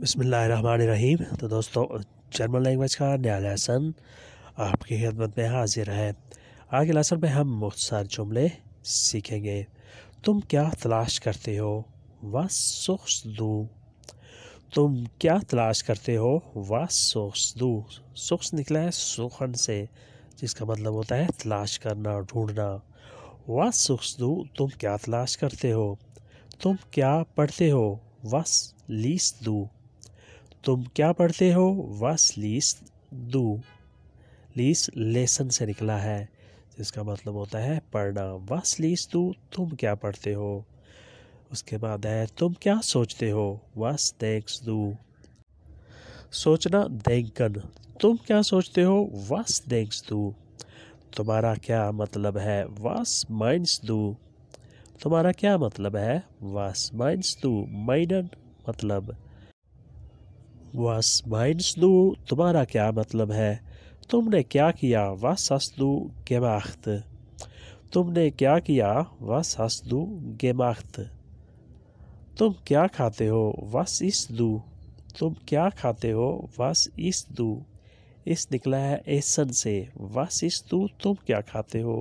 बसमीम तो दोस्तों जर्मन लैंग्वेज का नया लेसन आपकी खिदमत में हाजिर है आगे लेसन में हम सारे जुमले सीखेंगे तुम क्या तलाश करते हो वह सोस दू तुम क्या तलाश करते हो वह सोस दू सुख निकला है सोखन से जिसका मतलब होता है तलाश करना ढूंढना व सुख दूँ तुम क्या तलाश करते हो तुम क्या पढ़ते हो वस लीस दूँ तुम क्या पढ़ते हो वस लीस दू लीस लेसन से निकला है जिसका मतलब होता है पढ़ना वस लीस दू तुम क्या पढ़ते हो उसके बाद है तुम क्या सोचते हो वस थैंक्स दू सोचना देंकन तुम क्या सोचते हो वस देंक्स दू तुम्हारा क्या मतलब है वस माइंड्स दू तुम्हारा क्या मतलब है वस माइंस दू माइनन मतलब वासमाइंसलू तुम्हारा क्या मतलब है तुमने क्या किया वास हसलू गेमाख्त तुमने क्या किया वास हसलू गेमाख्त तुम क्या खाते हो वस इस दू तुम क्या खाते हो वस इस दू इस निकला है एसन से वस इस दू तुम क्या खाते हो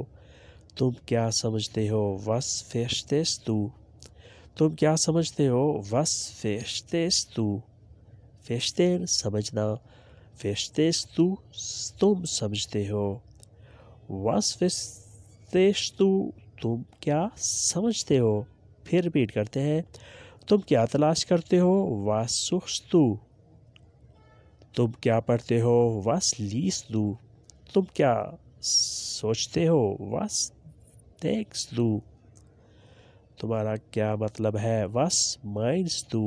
तुम क्या समझते हो वस फेस्तेस तू तुम क्या समझते हो वस फेस्तेस तू फेस्तेर समझना फेस्तेस्तु तुम समझते हो वास फेस्तेस्तु तुम क्या समझते हो फिर रिपीट करते हैं तुम क्या तलाश करते हो वासुस्तु तुम क्या पढ़ते हो वास लीस दू तुम क्या सोचते हो वास देख तुम्हारा क्या मतलब है वास माइंड्स दू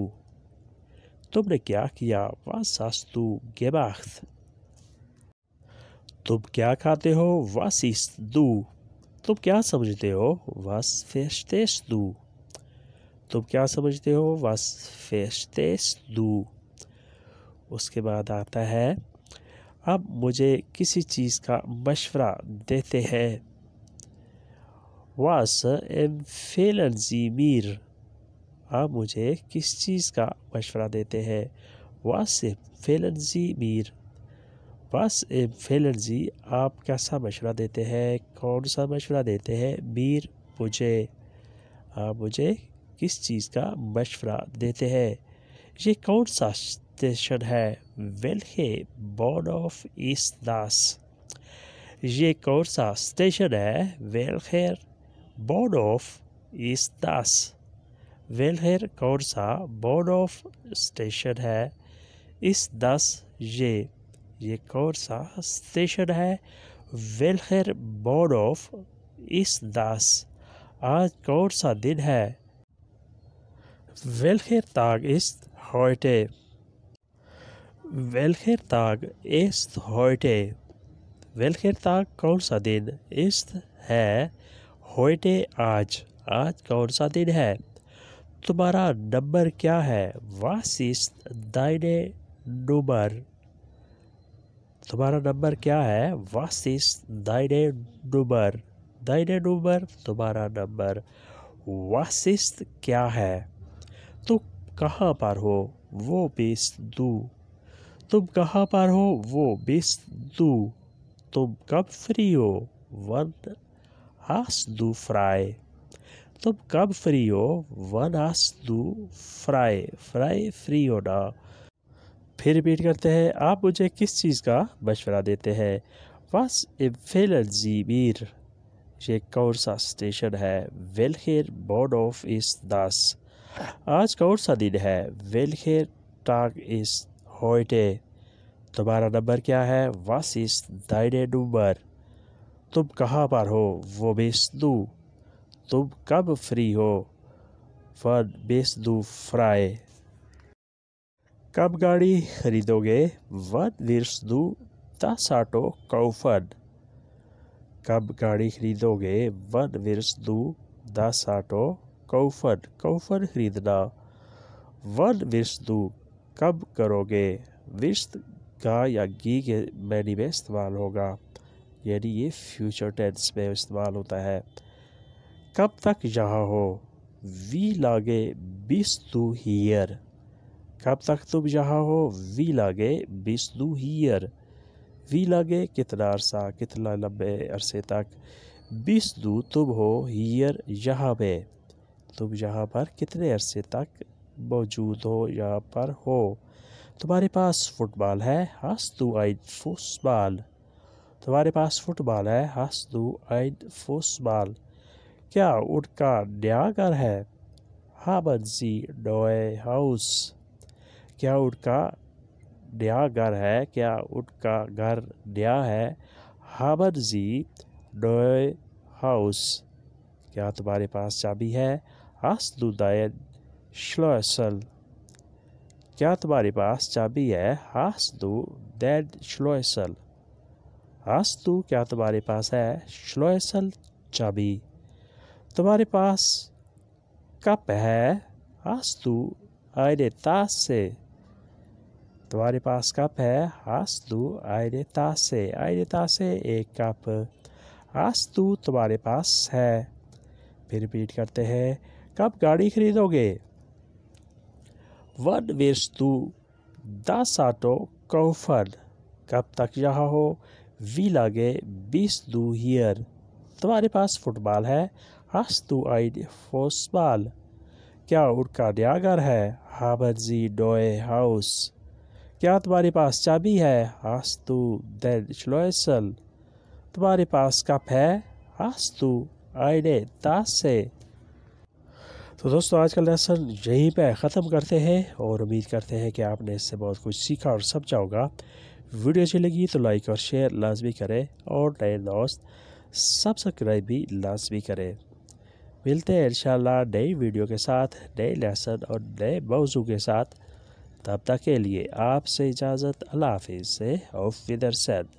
तुमने क्या किया वासास्तु गेबाख्त तुम क्या खाते हो वासिस्तु तुम क्या समझते हो वास्फेस्तेस्तु तुम क्या समझते हो वास्फेस्तेस्तु उसके बाद आता है अब मुझे किसी चीज़ का मशवरा देते हैं वास एम फेलन जीमीर आप मुझे किस चीज़ का मशवरा देते हैं वासिफ फेलर्जी मीर वासिफ फेलर्जी आप कैसा मशवरा देते हैं कौन सा मशवरा देते हैं मीर मुझे आप मुझे किस चीज़ का मशवरा देते हैं ये कौन सा स्टेशन है वेलहे बॉर्न ऑफ इस दास ये कौन सा स्टेशन है वेलखेर बॉर्ड ऑफ इस दास वेलहेर सा बोर्ड ऑफ स्टेशन है इस दस ये ये सा स्टेशन है वेलहेर बोर्ड ऑफ इस दस आज सा दिन है वेलखेर ताग इस हॉयटे वेलखेर ताग इस हॉयटे वेलखेर ताग कौन सा दिन इस है होइटे आज आज कौन सा दिन है तुम्हारा नंबर क्या है वास दाइने नंबर तुम्हारा नंबर क्या है वास दाइने नंबर दाइने नंबर तुम्हारा नंबर वासिस्त क्या है तुम कहाँ पर हो वो बीस दू तुम कहाँ पर हो वो बीस दू तुम कब फ्री हो वन हास दू फ्राई तुम मतलब कब फ्री हो वन आस दू फ्राई फ्राई फ्री हो ना फिर रिपीट करते हैं आप मुझे किस चीज़ का मशवरा देते हैं वास एफेल जीबीर ये कौन सा स्टेशन है वेलखेर बोर्ड ऑफ इस दास आज कौन सा दिन है वेलखेर टाग इस होटे तुम्हारा नंबर क्या है वास इस दाइने नंबर तुम कहाँ पर हो वो बेस दू तुम कब फ्री हो फन बेस दू फ्राई कब गाड़ी खरीदोगे वन विर्स दू दस आटो कौफन कब गाड़ी खरीदोगे वन विर्स दू दस आटो कौफन कौफन खरीदना वन विर्स दू कब करोगे विस्त का या गी के मैनी में इस्तेमाल होगा यानी ये फ्यूचर टेंस में इस्तेमाल होता है कब तक यहाँ हो वी लागे बिस तू हीयर कब तक तुम यहाँ हो वी लागे बिस तू हीयर वी लागे कितना अरसा कितना लंबे अरसे तक बिस दू तुम हो हीयर यहाँ पे तुम यहाँ पर कितने अरसे तक मौजूद हो यहाँ पर हो तुम्हारे पास फुटबॉल है हस तू आई फुसबाल तुम्हारे पास फुटबॉल है हस तू आई फुसबाल क्या उनका न्यागर है सी डोए हाउस क्या उनका न्या घर है क्या उनका घर न्या है जी डोए हाउस क्या तुम्हारे पास चाबी है हासलुदायन श्लोसल क्या तुम्हारे पास चाबी है हासलू दैन श्लोसल हासलू क्या तुम्हारे पास है श्लोसल चाबी तुम्हारे पास कप है हास्तु आयरे तास से तुम्हारे पास कप है हास्तु आयरे तास से आयरे तासे एक कप हास्तु तुम्हारे पास है फिर रिपीट करते हैं कब गाड़ी खरीदोगे वन वेस्तु दस आटो कौफर कब तक यहाँ हो वी लागे बीस दू हियर तुम्हारे पास फुटबॉल है hast du ein Fußball? क्या उड़का न्यागर है हामन जी डोए हाउस क्या तुम्हारे पास चाबी है हास्तु देन तुम्हारे पास कप है हास्तु आईने तासे तो दोस्तों आज का लेसन यहीं पे ख़त्म करते हैं और उम्मीद करते हैं कि आपने इससे बहुत कुछ सीखा और समझा होगा वीडियो अच्छी लगी तो लाइक और शेयर लाजमी करें और नए दोस्त सब्सक्राइब भी लाजमी करें मिलते हैं इंशाल्लाह नई वीडियो के साथ नए लेसन और नए मौजू के साथ तब तक के लिए आपसे इजाज़त अल्लाह हाफिज़ से और विदर सैद